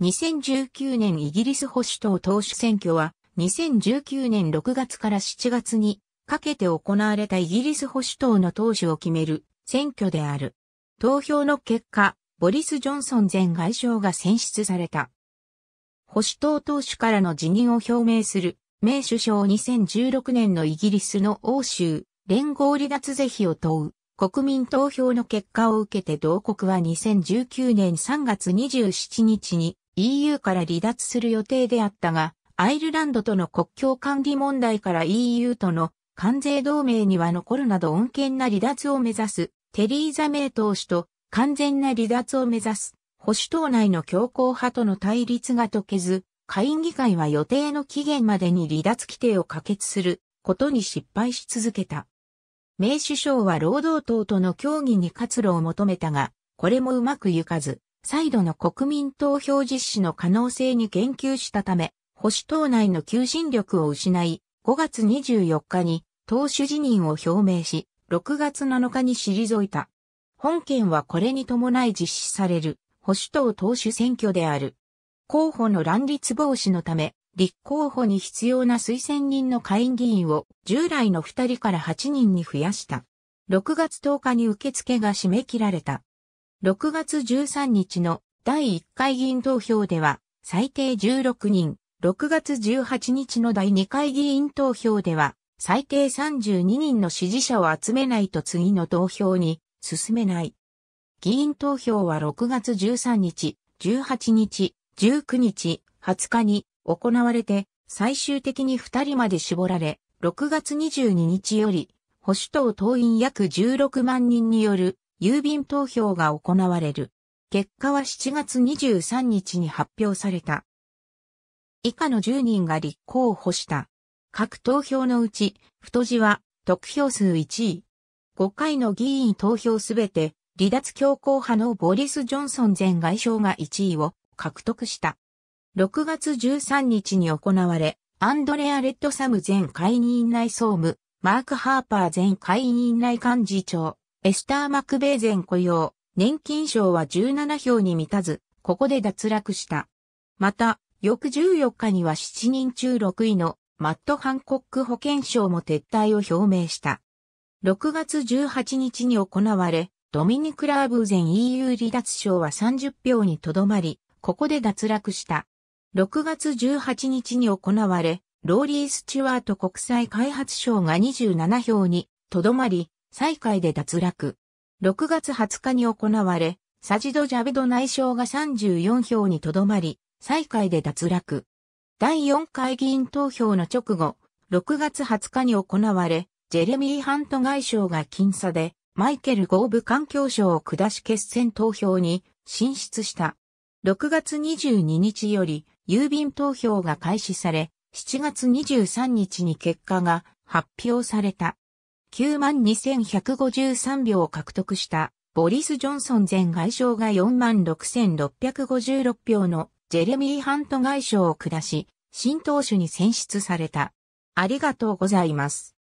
2019年イギリス保守党党首選挙は、2019年6月から7月にかけて行われたイギリス保守党の党首を決める選挙である。投票の結果、ボリス・ジョンソン前外相が選出された。保守党党首からの辞任を表明する、名首相2016年のイギリスの欧州、連合離脱是非を問う、国民投票の結果を受けて同国は2019年3月27日に EU から離脱する予定であったが、アイルランドとの国境管理問題から EU との関税同盟には残るなど穏健な離脱を目指すテリーザ・メイ党首と完全な離脱を目指す保守党内の強硬派との対立が解けず、下院議会は予定の期限までに離脱規定を可決することに失敗し続けた。名首相は労働党との協議に活路を求めたが、これもうまくいかず、再度の国民投票実施の可能性に言及したため、保守党内の求心力を失い、5月24日に党首辞任を表明し、6月7日に退いた。本件はこれに伴い実施される保守党党首選挙である。候補の乱立防止のため、立候補に必要な推薦人の下院議員を従来の2人から8人に増やした。6月10日に受付が締め切られた。6月13日の第1回議員投票では最低16人、6月18日の第2回議員投票では最低32人の支持者を集めないと次の投票に進めない。議員投票は6月13日、18日、19日、20日に行われて最終的に2人まで絞られ、6月22日より保守党党員約16万人による郵便投票が行われる。結果は7月23日に発表された。以下の10人が立候補した。各投票のうち、太字は得票数1位。5回の議員投票すべて、離脱強硬派のボリス・ジョンソン前外相が1位を獲得した。6月13日に行われ、アンドレア・レッドサム前会議員内総務、マーク・ハーパー前会議員内幹事長、エスター・マクベーゼン雇用、年金賞は17票に満たず、ここで脱落した。また、翌14日には7人中6位のマット・ハンコック保健賞も撤退を表明した。6月18日に行われ、ドミニク・ラーブーゼン EU 離脱賞は30票にとどまり、ここで脱落した。6月18日に行われ、ローリー・スチュワート国際開発賞が27票にとどまり、最下位で脱落。6月20日に行われ、サジド・ジャベド内相が34票にとどまり、最下位で脱落。第4回議員投票の直後、6月20日に行われ、ジェレミー・ハント外相が僅差で、マイケル・ゴーブ環境省を下し決選投票に進出した。6月22日より郵便投票が開始され、7月23日に結果が発表された。92,153票を獲得したボリス・ジョンソン前外相が46,656票のジェレミー・ハント外相を下し、新党首に選出された。ありがとうございます。